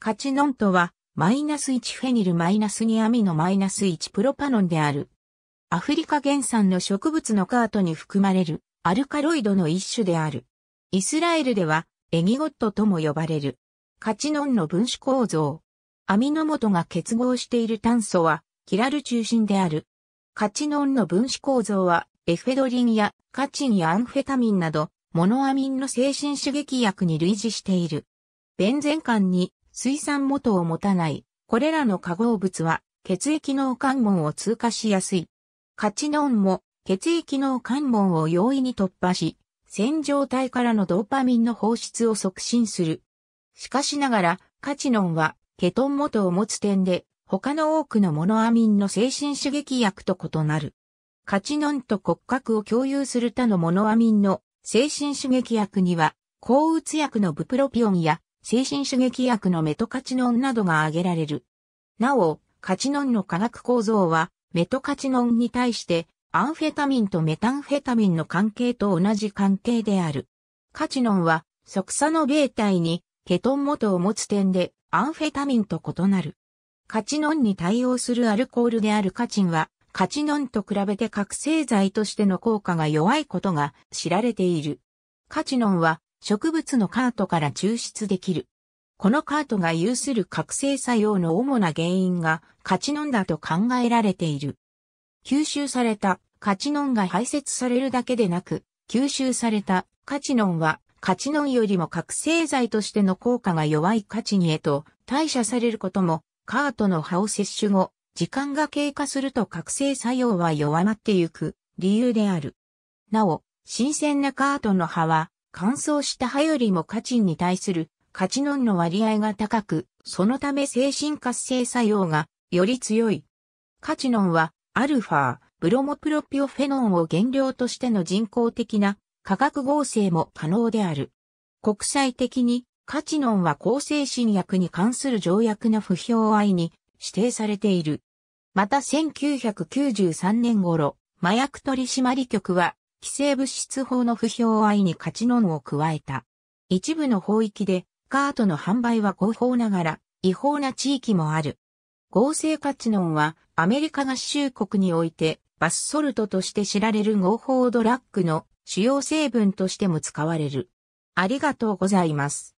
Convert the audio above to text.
カチノンとは、マイナス1フェニルマイナス2アミノマイナス1プロパノンである。アフリカ原産の植物のカートに含まれるアルカロイドの一種である。イスラエルではエギゴットとも呼ばれる。カチノンの分子構造。アミノ元が結合している炭素はキラル中心である。カチノンの分子構造はエフェドリンやカチンやアンフェタミンなどモノアミンの精神刺激薬に類似している。ベンゼン間に水産元を持たない、これらの化合物は血液脳関門を通過しやすい。カチノンも血液脳関門を容易に突破し、線状体からのドーパミンの放出を促進する。しかしながら、カチノンはケトン元を持つ点で、他の多くのモノアミンの精神刺激薬と異なる。カチノンと骨格を共有する他のモノアミンの精神刺激薬には、抗うつ薬のブプロピオンや精神刺激薬のメトカチノンなどが挙げられる。なお、カチノンの化学構造は、メトカチノンに対して、アンフェタミンとメタンフェタミンの関係と同じ関係である。カチノンは、即座の米体に、ケトン元を持つ点で、アンフェタミンと異なる。カチノンに対応するアルコールであるカチンは、カチノンと比べて覚醒剤としての効果が弱いことが知られている。カチノンは植物のカートから抽出できる。このカートが有する覚醒作用の主な原因がカチノンだと考えられている。吸収されたカチノンが排泄されるだけでなく、吸収されたカチノンはカチノンよりも覚醒剤としての効果が弱いカチニへと代謝されることも、カートの葉を摂取後、時間が経過すると覚醒作用は弱まってゆく理由である。なお、新鮮なカートの葉は乾燥した葉よりもカチンに対するカチノンの割合が高く、そのため精神活性作用がより強い。カチノンはアルファ、ブロモプロピオフェノンを原料としての人工的な化学合成も可能である。国際的にカチノンは抗精神薬に関する条約の不評愛に指定されている。また1993年頃、麻薬取締局は規制物質法の不評愛に価値論を加えた。一部の法域で、カートの販売は合法ながら、違法な地域もある。合成カチノンは、アメリカ合衆国において、バスソルトとして知られる合法ドラッグの主要成分としても使われる。ありがとうございます。